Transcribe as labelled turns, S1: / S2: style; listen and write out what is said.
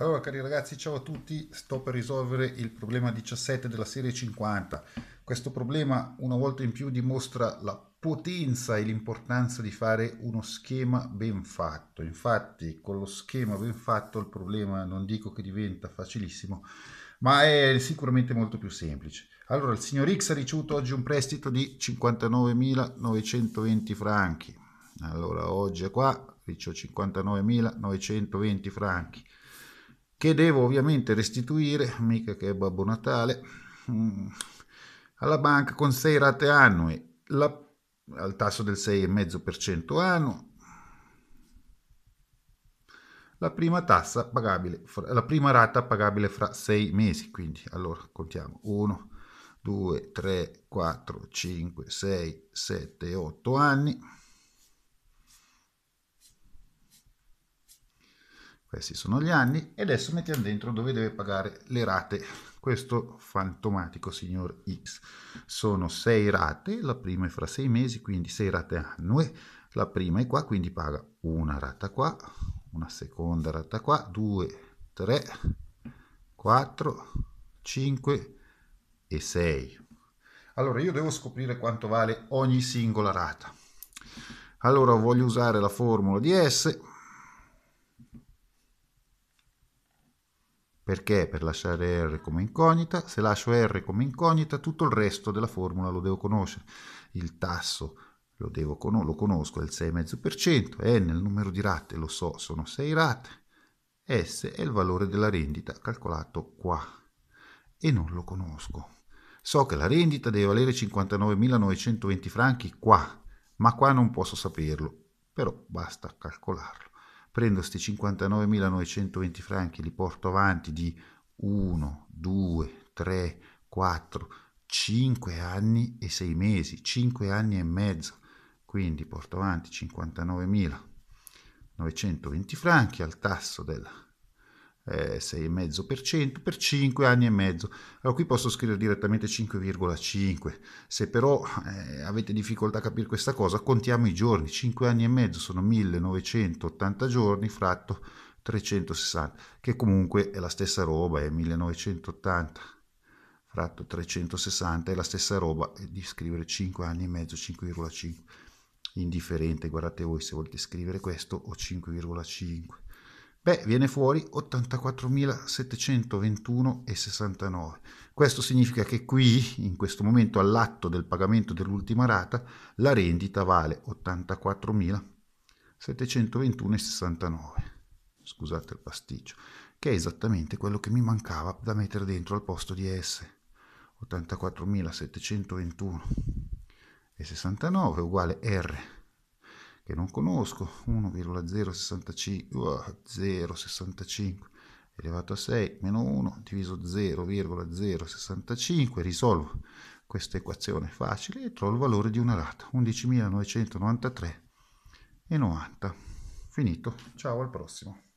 S1: Allora cari ragazzi ciao a tutti, sto per risolvere il problema 17 della serie 50. Questo problema una volta in più dimostra la potenza e l'importanza di fare uno schema ben fatto. Infatti con lo schema ben fatto il problema non dico che diventa facilissimo, ma è sicuramente molto più semplice. Allora il signor X ha ricevuto oggi un prestito di 59.920 franchi. Allora oggi è qua, riccio 59.920 franchi che devo ovviamente restituire, mica che è Babbo Natale, mm, alla banca con 6 rate annue, la, al tasso del 6,5% annuo, la prima, tassa pagabile, la prima rata pagabile fra 6 mesi, quindi allora contiamo 1, 2, 3, 4, 5, 6, 7, 8 anni questi sono gli anni e adesso mettiamo dentro dove deve pagare le rate questo fantomatico signor X sono 6 rate la prima è fra 6 mesi quindi 6 rate annue la prima è qua quindi paga una rata qua una seconda rata qua 2 3 4 5 e 6 allora io devo scoprire quanto vale ogni singola rata allora voglio usare la formula di S perché per lasciare R come incognita, se lascio R come incognita tutto il resto della formula lo devo conoscere, il tasso lo, devo con lo conosco è il 6,5%, N è il numero di rate, lo so, sono 6 rate, S è il valore della rendita calcolato qua e non lo conosco. So che la rendita deve valere 59.920 franchi qua, ma qua non posso saperlo, però basta calcolarlo prendo questi 59.920 franchi, li porto avanti di 1, 2, 3, 4, 5 anni e 6 mesi, 5 anni e mezzo, quindi porto avanti 59.920 franchi al tasso della eh, 6,5%, per 5 anni e mezzo. Allora qui posso scrivere direttamente 5,5. Se però eh, avete difficoltà a capire questa cosa, contiamo i giorni. 5 anni e mezzo sono 1980 giorni fratto 360, che comunque è la stessa roba, è eh, 1980 fratto 360, è la stessa roba eh, di scrivere 5 anni e mezzo, 5,5 indifferente, guardate voi se volete scrivere questo o 5,5 Beh, viene fuori 84.721,69. Questo significa che qui, in questo momento, all'atto del pagamento dell'ultima rata, la rendita vale 84.721,69. Scusate il pasticcio, che è esattamente quello che mi mancava da mettere dentro al posto di S. 84.721,69 uguale R che non conosco, 1,065 elevato a 6 meno 1 diviso 0,065, risolvo questa equazione facile e trovo il valore di una rata, 11.993,90. Finito, ciao al prossimo.